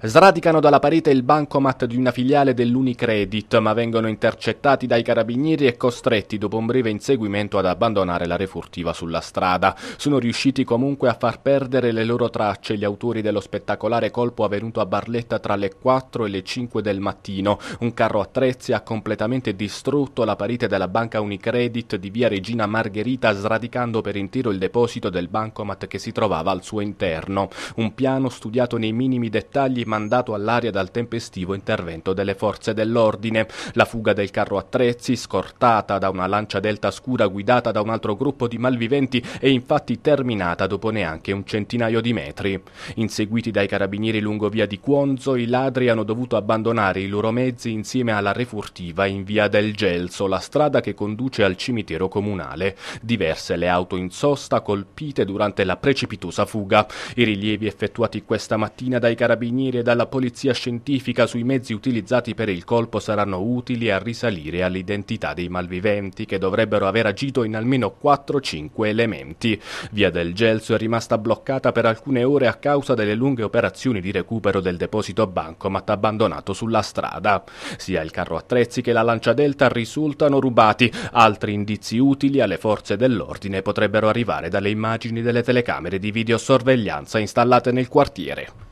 Sradicano dalla parete il bancomat di una filiale dell'Unicredit, ma vengono intercettati dai carabinieri e costretti, dopo un breve inseguimento, ad abbandonare la refurtiva sulla strada. Sono riusciti comunque a far perdere le loro tracce gli autori dello spettacolare colpo avvenuto a Barletta tra le 4 e le 5 del mattino. Un carro attrezzi ha completamente distrutto la parete della banca Unicredit di via Regina Margherita, sradicando per intero il deposito del bancomat che si trovava al suo interno. Un piano studiato nei minimi dettagli mandato all'aria dal tempestivo intervento delle forze dell'ordine. La fuga del carro attrezzi, scortata da una lancia delta scura guidata da un altro gruppo di malviventi, è infatti terminata dopo neanche un centinaio di metri. Inseguiti dai carabinieri lungo via di Cuonzo, i ladri hanno dovuto abbandonare i loro mezzi insieme alla refurtiva in via del Gelso, la strada che conduce al cimitero comunale. Diverse le auto in sosta colpite durante la precipitosa fuga. I rilievi effettuati questa mattina dai carabinieri indagini dalla polizia scientifica sui mezzi utilizzati per il colpo saranno utili a risalire all'identità dei malviventi che dovrebbero aver agito in almeno 4-5 elementi. Via del Gelso è rimasta bloccata per alcune ore a causa delle lunghe operazioni di recupero del deposito bancomat abbandonato sulla strada. Sia il carro attrezzi che la lancia delta risultano rubati. Altri indizi utili alle forze dell'ordine potrebbero arrivare dalle immagini delle telecamere di videosorveglianza installate nel quartiere.